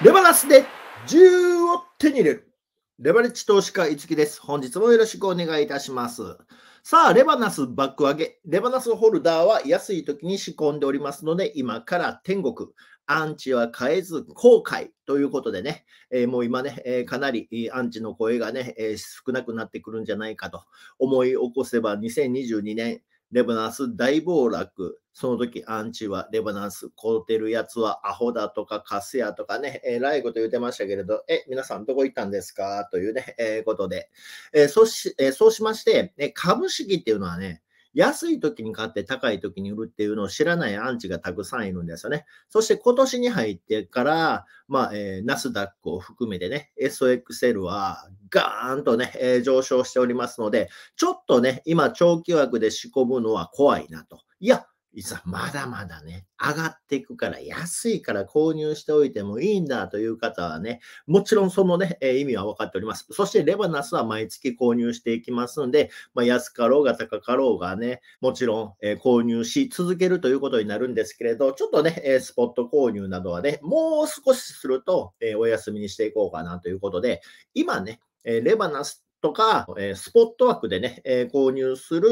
レバナスで10を手に入れる。レバレッジ投資家、いつきです。本日もよろしくお願いいたします。さあ、レバナス爆上げ。レバナスホルダーは安い時に仕込んでおりますので、今から天国。アンチは変えず後悔ということでね、えー、もう今ね、えー、かなりアンチの声がね、えー、少なくなってくるんじゃないかと思い起こせば、2022年、レバナス大暴落。その時、アンチは、レバナンス、凍ってるやつはアホだとか、カスやとかね、えー、らいこと言ってましたけれど、え、皆さんどこ行ったんですかというね、えー、ことで。えー、そうし、えそうしまして、ね、株式っていうのはね、安い時に買って高い時に売るっていうのを知らないアンチがたくさんいるんですよね。そして今年に入ってから、まあ、えナスダックを含めてね、SOXL はガーンとね、えー、上昇しておりますので、ちょっとね、今長期枠で仕込むのは怖いなと。いや、実はまだまだね、上がっていくから、安いから購入しておいてもいいんだという方はね、もちろんそのね、え意味は分かっております。そしてレバナスは毎月購入していきますので、まあ、安かろうが高かろうがね、もちろん、え購入し続けるということになるんですけれど、ちょっとね、えスポット購入などはね、もう少しすると、えお休みにしていこうかなということで、今ね、えレバナスとか、えスポット枠でね、え購入する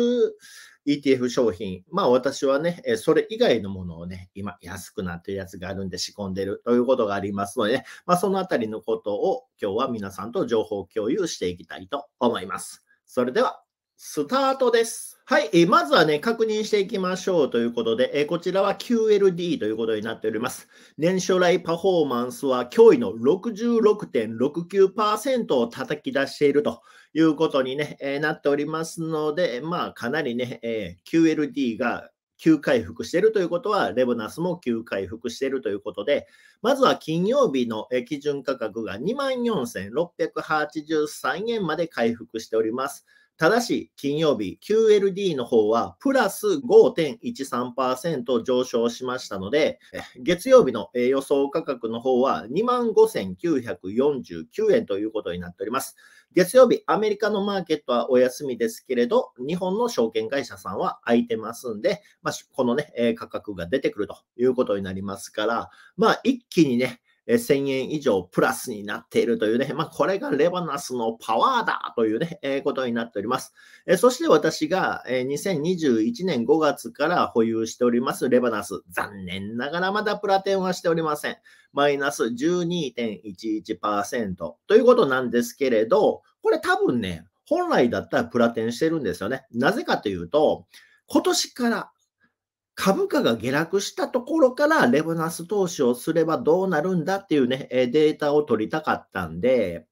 ETF 商品、まあ私はね、それ以外のものをね、今安くなってるやつがあるんで仕込んでるということがありますので、まあそのあたりのことを今日は皆さんと情報共有していきたいと思います。それでは、スタートです。はい、えー、まずはね、確認していきましょうということで、えー、こちらは QLD ということになっております。年初来パフォーマンスは驚異の66.69%を叩き出しているということに、ねえー、なっておりますので、まあ、かなりね、え QLD が急回復しているということは、レブナスも急回復しているということで、まずは金曜日の基準価格が24,683円まで回復しております。ただし、金曜日、QLD の方はプラス5.13%上昇しましたので、月曜日の予想価格の方は25,949円ということになっております。月曜日、アメリカのマーケットはお休みですけれど、日本の証券会社さんは空いてますんで、まあ、このね、価格が出てくるということになりますから、まあ、一気にね、1000円以上プラスになっているというね、まあ、これがレバナスのパワーだというね、えことになっております。えそして私が、え2021年5月から保有しておりますレバナス、残念ながらまだプラテンはしておりません。マイナス12.11%ということなんですけれど、これ多分ね、本来だったらプラテンしてるんですよね。なぜかというと、今年から株価が下落したところからレバナス投資をすればどうなるんだっていうね、データを取りたかったんで、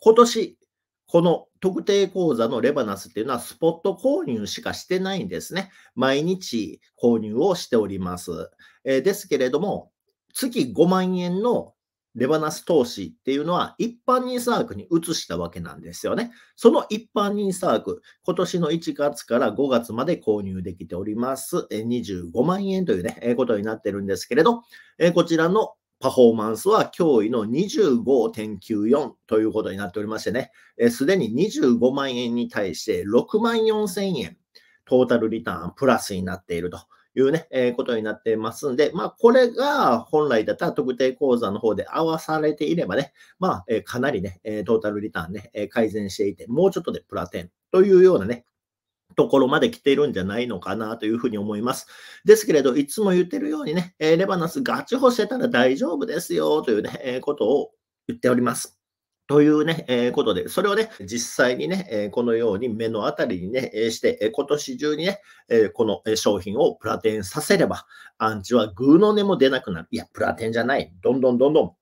今年、この特定口座のレバナスっていうのはスポット購入しかしてないんですね。毎日購入をしております。えですけれども、月5万円のレバナス投資っていうのは一般人サークに移したわけなんですよね。その一般人サーク、今年の1月から5月まで購入できております。25万円というね、ことになってるんですけれど、こちらのパフォーマンスは驚異の25.94ということになっておりましてね、すでに25万円に対して6万4千円トータルリターンプラスになっていると。いうね、えー、ことになってますんで、まあ、これが本来だったら特定口座の方で合わされていればね、まあ、えー、かなりね、えトータルリターンね、え改善していて、もうちょっとでプラテンというようなね、ところまで来ているんじゃないのかなというふうに思います。ですけれど、いつも言ってるようにね、えレバナスガチホしてたら大丈夫ですよというね、えことを言っております。というね、えー、ことで、それをね、実際にね、えー、このように目のあたりにね、えー、して、え今年中にね、えこの商品をプラテンさせれば、アンチはグーの根も出なくなる。いや、プラテンじゃない。どんどんどんどん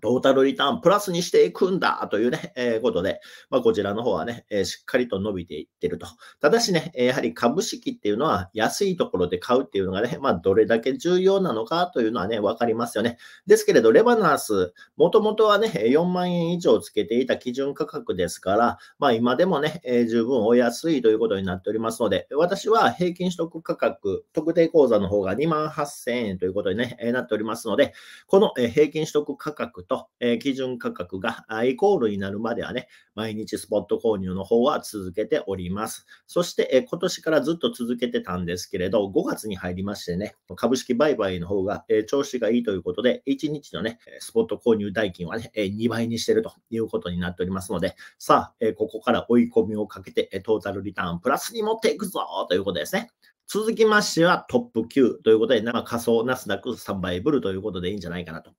トータルリターンプラスにしていくんだというね、えー、ことで、まあ、こちらの方はね、えー、しっかりと伸びていってると。ただしね、やはり株式っていうのは安いところで買うっていうのがね、まあ、どれだけ重要なのかというのはね、わかりますよね。ですけれど、レバナース、もともとはね、4万円以上つけていた基準価格ですから、まあ、今でもね、えー、十分お安いということになっておりますので、私は平均取得価格、特定口座の方が2万8000円ということに、ね、なっておりますので、この平均取得価格と、え基準価格がイコールになるまではね、毎日スポット購入の方は続けております。そして、え今年からずっと続けてたんですけれど、5月に入りましてね、株式売買の方が、え調子がいいということで、1日のね、スポット購入代金はね、え2倍にしてるということになっておりますので、さあ、えここから追い込みをかけて、トータルリターンプラスに持っていくぞということですね。続きましてはトップ9ということで、仮想ナスダック3倍ブルということでいいんじゃないかなと。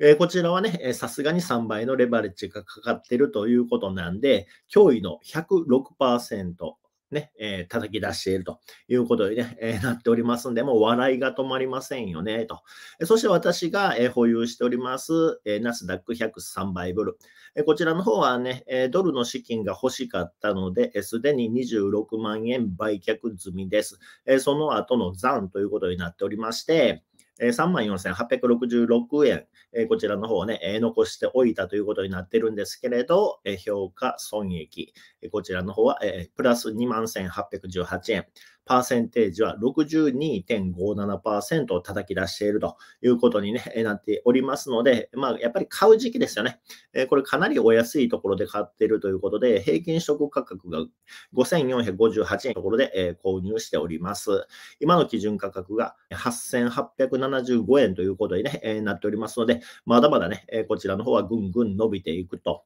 えー、こちらはね、さすがに3倍のレバレッジがかかっているということなんで、脅威の106%、ね、えー、叩き出しているということにね、えー、なっておりますので、もう笑いが止まりませんよね、と。そして私が、えー、保有しております、えー、ナスダック103倍ブル、えー。こちらの方はね、えー、ドルの資金が欲しかったので、す、で、に26万円売却済みです。えー、その後の残ということになっておりまして、え万34,866円、こちらの方をね、残しておいたということになってるんですけれど、評価損益、こちらの方は、プラス21,818円。パーセンテージは62.57%を叩き出しているということに、ね、なっておりますので、まあ、やっぱり買う時期ですよね。これかなりお安いところで買っているということで、平均取得価格が5458円ところで、購入しております。今の基準価格が8875円ということに、なっておりますので、まだまだね、こちらの方はぐんぐん伸びていくと。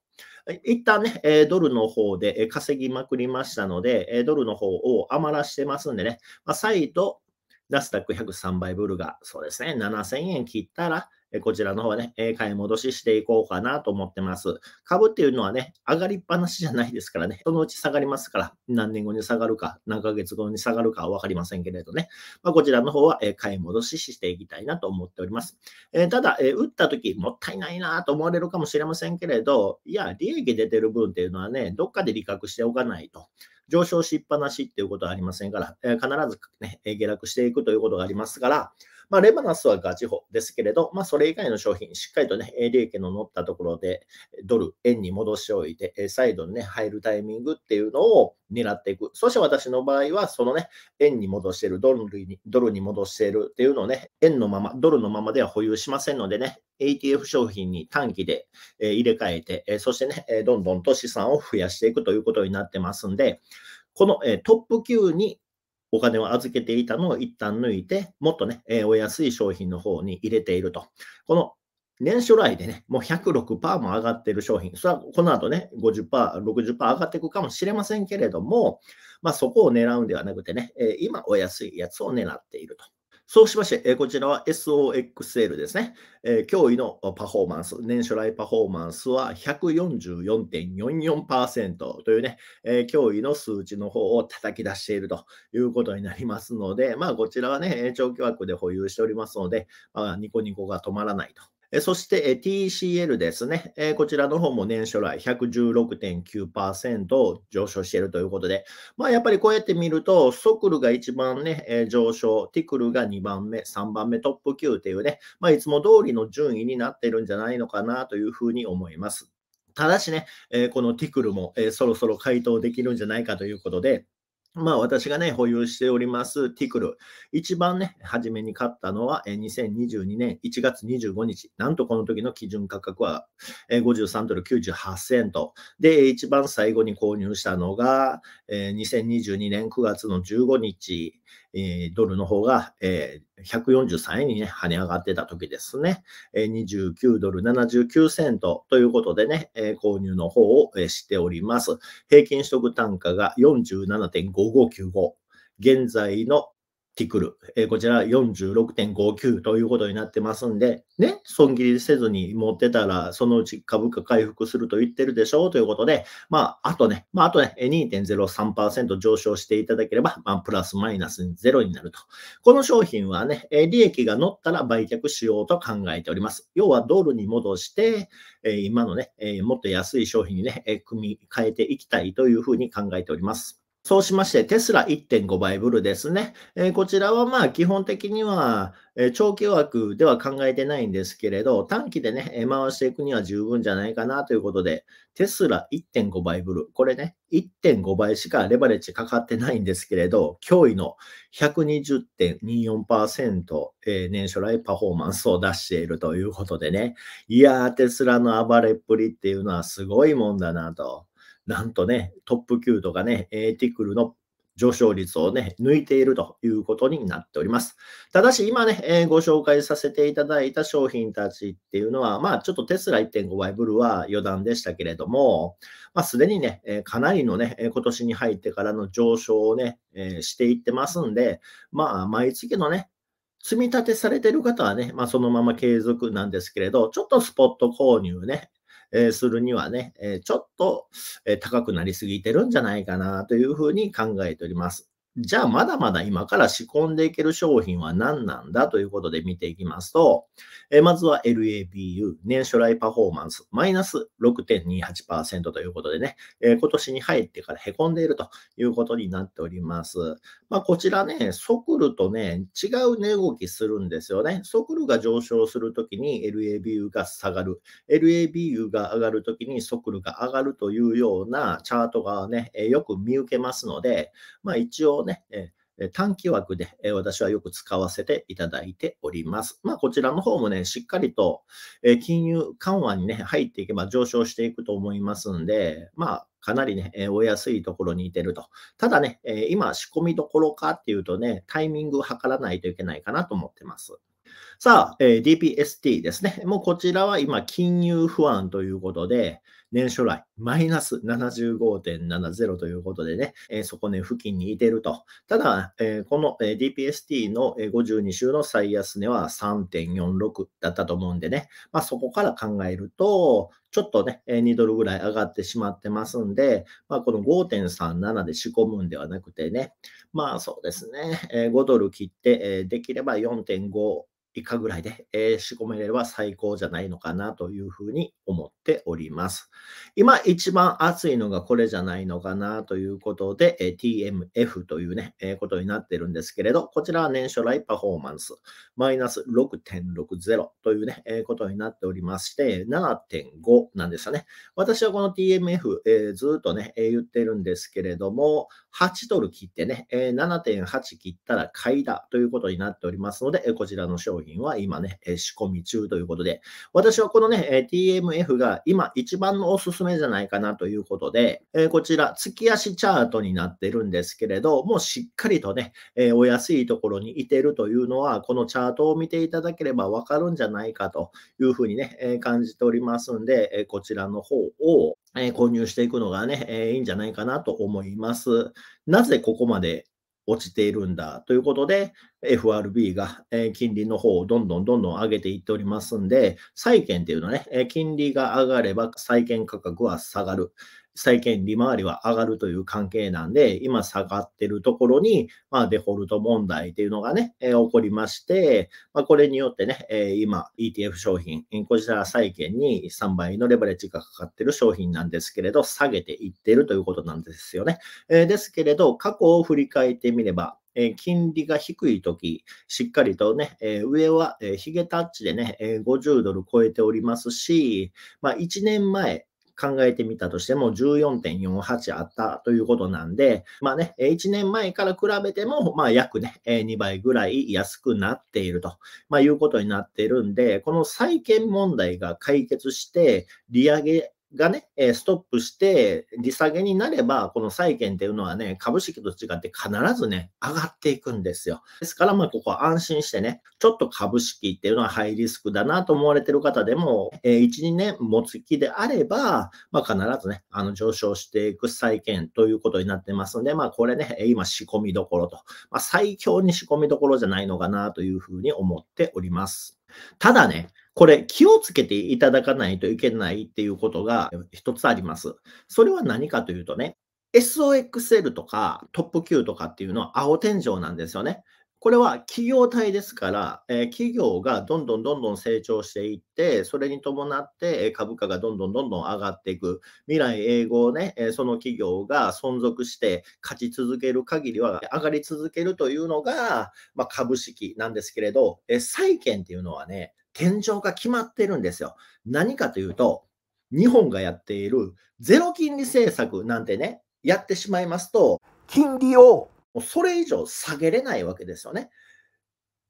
一旦ね、えドルの方で稼ぎまくりましたので、えドルの方を余らしてますんでね、まあ、再度、ナスタック103倍ブルが、そうですね、7000円切ったら、こちらの方はね、買い戻ししていこうかなと思ってます。株っていうのはね、上がりっぱなしじゃないですからね、そのうち下がりますから、何年後に下がるか、何ヶ月後に下がるかは分かりませんけれどね、まあ、こちらの方は買い戻ししていきたいなと思っております。えただ、え打った時もったいないなと思われるかもしれませんけれど、いや、利益出てる分っていうのはね、どっかで利確しておかないと。上昇しっぱなしっていうことはありませんから、え必ず、ね、下落していくということがありますから、まあ、レバナスはガチホですけれど、まあ、それ以外の商品、しっかりとね、利益の乗ったところで、ドル、円に戻しておいて、再度にね、入るタイミングっていうのを狙っていく。そして私の場合は、そのね、円に戻している、ドルにドルに戻しているっていうのをね、円のまま、ドルのままでは保有しませんのでね、ATF 商品に短期で入れ替えて、そしてね、どんどんと資産を増やしていくということになってますんで、このトップ9にお金を預けていたのを一旦抜いて、もっとね、えー、お安い商品の方に入れていると。この年初来でね、もう106%も上がってる商品、それはこの後ね、50%、60%上がっていくかもしれませんけれども、まあ、そこを狙うんではなくてね、えー、今お安いやつを狙っていると。そうしまして、こちらは SOXL ですね、えー、脅威のパフォーマンス、年初来パフォーマンスは144.44%というね、えー、脅威の数値の方を叩き出しているということになりますので、まあ、こちらはね、長期枠で保有しておりますので、まあ、ニコニコが止まらないとそして TCL ですね。こちらの方も年初来116.9%上昇しているということで、まあやっぱりこうやって見ると、ソクルが一番ね、上昇、ティクルが2番目、3番目トップ級というね、まあいつも通りの順位になってるんじゃないのかなというふうに思います。ただしね、このティクルもそろそろ回答できるんじゃないかということで、まあ私がね、保有しておりますティクル。一番ね、初めに買ったのは2022年1月25日。なんとこの時の基準価格は53ドル98セント。で、一番最後に購入したのが2022年9月の15日。えー、ドルの方が、えー、143円に、ね、跳ね上がってた時ですね、えー、29ドル79セントということでね、えー、購入の方を、えー、しております。平均取得単価が47.5595。現在のティクル、えー、こちら46.59ということになってますんで、ね、損切りせずに持ってたら、そのうち株価回復すると言ってるでしょうということで、まあ、あとね、まあ、あとね、2.03%上昇していただければ、まあ、プラスマイナスゼロになると。この商品はね、え利益が乗ったら売却しようと考えております。要はドルに戻して、え今のね、えもっと安い商品にね、え組み替えていきたいというふうに考えております。そうしまして、テスラ1.5倍ブルですね。えー、こちらはまあ基本的には、え長期枠では考えてないんですけれど、短期でね、え回していくには十分じゃないかなということで、テスラ1.5倍ブル、これね、1.5倍しかレバレッジかかってないんですけれど、驚異の120.24%、えー、年初来パフォーマンスを出しているということでね、いやー、テスラの暴れっぷりっていうのはすごいもんだなと。なんとね、トップ級とかね、エー、ティクルの上昇率をね、抜いているということになっております。ただし今ね、えー、ご紹介させていただいた商品たちっていうのは、まあちょっとテスラ1.5倍ブルは余談でしたけれども、まあすでにね、えー、かなりのね、今年に入ってからの上昇をね、えー、していってますんで、まあ毎月のね、積み立てされてる方はね、まあそのまま継続なんですけれど、ちょっとスポット購入ね、えするにはね、えちょっと、え高くなりすぎてるんじゃないかなというふうに考えております。じゃあまだまだ今から仕込んでいける商品は何なんだということで見ていきますと、えまずは LABU、年初来パフォーマンス、マイナス6.28%ということでね、え今年に入ってから凹んでいるということになっております。まあ、こちらね、ソクルとね、違う値動きするんですよね。ソクルが上昇するときに LABU が下がる、LABU が上がるときにソクルが上がるというようなチャートがね、えよく見受けますので、まあ一応をね、短期枠で私はよく使わせていただいております。まあ、こちらの方もね、しっかりと金融緩和にね、入っていけば上昇していくと思いますんで、まあ、かなりね、お安いところにいてると。ただね、今仕込みどころかっていうとね、タイミングを測らないといけないかなと思ってます。さあ、DPST ですね。もうこちらは今、金融不安ということで、年初来、マイナス75.70ということでね、えこね、付近にいてると。ただ、えこの DPST の52週の最安値は3.46だったと思うんでね、まあ、そこから考えると、ちょっとね、2ドルぐらい上がってしまってますんで、まあ、この5.37で仕込むんではなくてね、まあそうですね、5ドル切って、できれば4.5以下ぐらいで、えー、仕込めれば最高じゃないのかなというふうに思っております。今一番熱いのがこれじゃないのかなということで、えー、TMF というね、えー、ことになってるんですけれど、こちらは年初来パフォーマンスマイナス6.60というね、えことになっておりまして、7.5なんですよね。私はこの TMF、えずっとね、え言ってるんですけれども、8ドル切ってね、7.8切ったら買いだということになっておりますので、こちらの商品は今ね、仕込み中ということで、私はこのね、TMF が今一番のおすすめじゃないかなということで、こちら、月足チャートになってるんですけれど、もうしっかりとね、お安いところにいてるというのは、このチャートを見ていただければわかるんじゃないかというふうにね、感じておりますんで、こちらの方をえー、購入していくのがね、えー、いいんじゃないかなと思います。なぜここまで落ちているんだということで、FRB が金利の方をどんどんどんどん上げていっておりますんで、債券っていうのはね、金利が上がれば債券価格は下がる。債券利回りは上がるという関係なんで、今下がってるところに、まあ、デフォルト問題というのがね、え起こりまして、まあ、これによってね、え今 ETF 商品、こちら債券に3倍のレバレッジがかかってる商品なんですけれど、下げていってるということなんですよね。えですけれど、過去を振り返ってみれば、え金利が低いとき、しっかりとね、え上は、えー、ヒゲタッチでね、え50ドル超えておりますし、まあ、1年前、考えてみたとしても14.48あったということなんで、まあね、1年前から比べても、まあ約ね、2倍ぐらい安くなっていると、まあ、いうことになっているんで、この債券問題が解決して、利上げがね、ストップして利下げになれば、この債券っていうのはね、株式と違って必ずね、上がっていくんですよ。ですから、まあ、ここは安心してね、ちょっと株式っていうのはハイリスクだなと思われてる方でも、えー、1、2年持つ気であれば、まあ、必ずね、あの、上昇していく債券ということになってますんで、まあ、これね、今仕込みどころと、まあ、最強に仕込みどころじゃないのかなというふうに思っております。ただね、これ気をつけていただかないといけないっていうことが一つあります。それは何かというとね、SOXL とかトップ Q とかっていうのは青天井なんですよね。これは企業体ですから、え企業がどんどんどんどん成長していって、それに伴って株価がどんどんどんどん上がっていく。未来永劫ね、えその企業が存続して勝ち続ける限りは上がり続けるというのが、まあ、株式なんですけれど、え債券っていうのはね、天井が決まってるんですよ。何かというと、日本がやっているゼロ金利政策なんてね、やってしまいますと、金利をそれ以上下げれないわけですよね。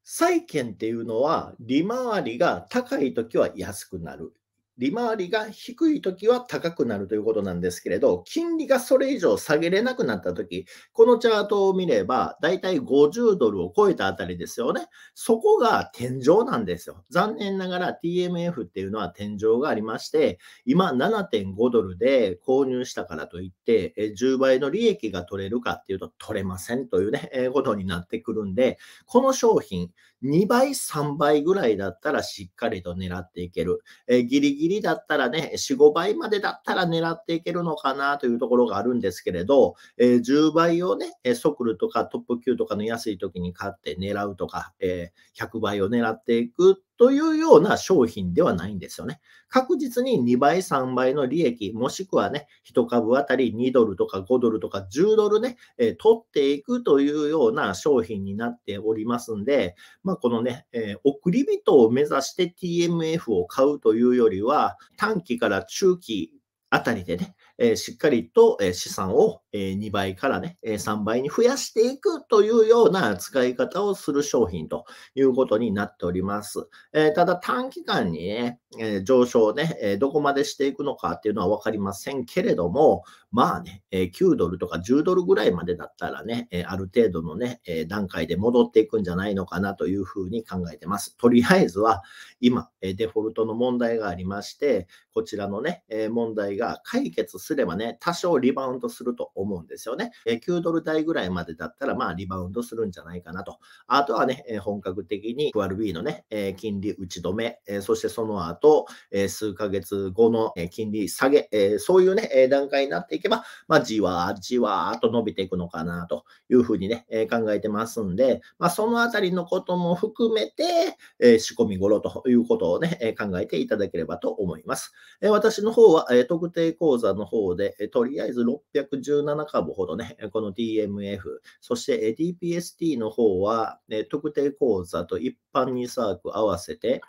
債券っていうのは利回りが高いときは安くなる。利回りが低いときは高くなるということなんですけれど、金利がそれ以上下げれなくなったとき、このチャートを見れば、だいたい50ドルを超えたあたりですよね。そこが天井なんですよ。残念ながら TMF っていうのは天井がありまして、今7.5ドルで購入したからといって、10倍の利益が取れるかっていうと取れませんというね、えー、ことになってくるんで、この商品2倍、3倍ぐらいだったらしっかりと狙っていける。えーギリギリ入りだったらね、4、5倍までだったら狙っていけるのかなというところがあるんですけれど、えー、10倍をね、ソクルとかトップ9とかの安い時に買って狙うとか、えー、100倍を狙っていくというような商品ではないんですよね。確実に2倍、3倍の利益、もしくはね、1株あたり2ドルとか5ドルとか10ドルね、えー、取っていくというような商品になっておりますんで、まあ、このね、えー、送り人を目指して TMF を買うというよりは、短期から中期あたりでね、えー、しっかりと資産を2倍からね、3倍に増やしていくというような使い方をする商品ということになっております。ただ短期間にね、上昇ね、どこまでしていくのかっていうのはわかりませんけれども、まあね、9ドルとか10ドルぐらいまでだったらね、ある程度のね、段階で戻っていくんじゃないのかなというふうに考えてます。とりあえずは今、デフォルトの問題がありまして、こちらのね、問題が解決すればね、多少リバウンドすると思思うんですよね。え9ドル台ぐらいまでだったら、まあ、リバウンドするんじゃないかなと。あとはね、え本格的に FRB のね、え金利打ち止め、えそしてその後、え数ヶ月後の、え金利下げ、えそういうね、え段階になっていけば、まあ、じわじわーと伸びていくのかなというふうにね、え考えてますんで、まあ、そのあたりのことも含めて、え仕込み頃ということをね、え考えていただければと思います。え私の方は、え特定口座の方で、えとりあえず617 7株ほどね、この DMF、そして DPST の方は、ね、特定口座と一般にサーク合わせて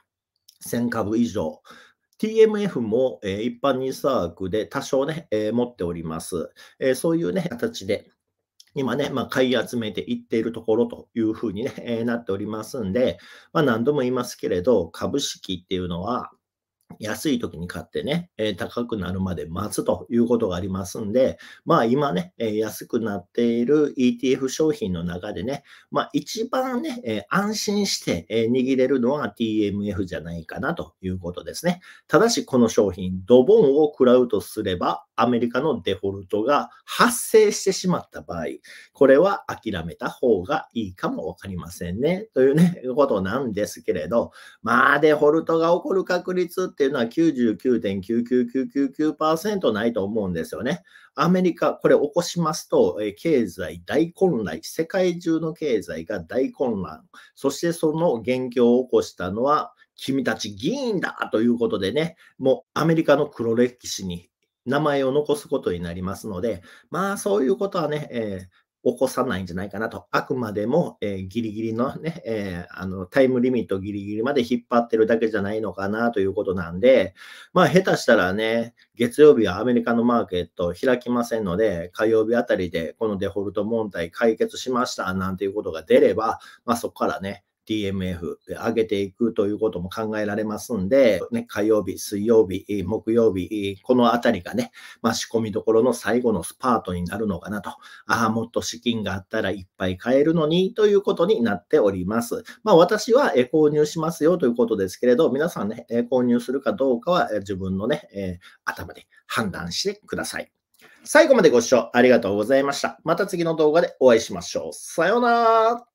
1000株以上、TMF も、えー、一般にサークで多少ね、えー、持っております。えー、そういうね、形で。今ね、まあ、買い集めていっているところというふうにね、えなっておりますんで、まあ、何度も言いますけれど、株式っていうのは、安い時に買ってね、え高くなるまで待つということがありますんで、まあ今ね、え安くなっている ETF 商品の中でね、まあ一番ね、え安心して、え握れるのは TMF じゃないかなということですね。ただしこの商品、ドボンを食らうとすれば、アメリカのデフォルトが発生してしまった場合、これは諦めた方がいいかもわかりませんね。というね、ことなんですけれど、まあデフォルトが起こる確率ってっていうのは99.99999%ないと思うんですよね。アメリカ、これ起こしますと、え経済大混乱、世界中の経済が大混乱、そしてその元凶を起こしたのは、君たち議員だということでね、もうアメリカの黒歴史に名前を残すことになりますので、まあそういうことはね、えー、起こさないんじゃないかなと。あくまでも、えー、ギリギリのね、えー、あの、タイムリミットギリギリまで引っ張ってるだけじゃないのかなということなんで、まあ、下手したらね、月曜日はアメリカのマーケット開きませんので、火曜日あたりでこのデフォルト問題解決しましたなんていうことが出れば、まあ、そこからね、DMF 上げていくということも考えられますんで、ね、火曜日、水曜日、木曜日、このあたりがね、まあ、仕込みどころの最後のスパートになるのかなと。ああ、もっと資金があったらいっぱい買えるのにということになっております。まあ、私は、え購入しますよということですけれど、皆さんね、え購入するかどうかは自分のね、え頭で判断してください。最後までご視聴ありがとうございました。また次の動画でお会いしましょう。さようなら。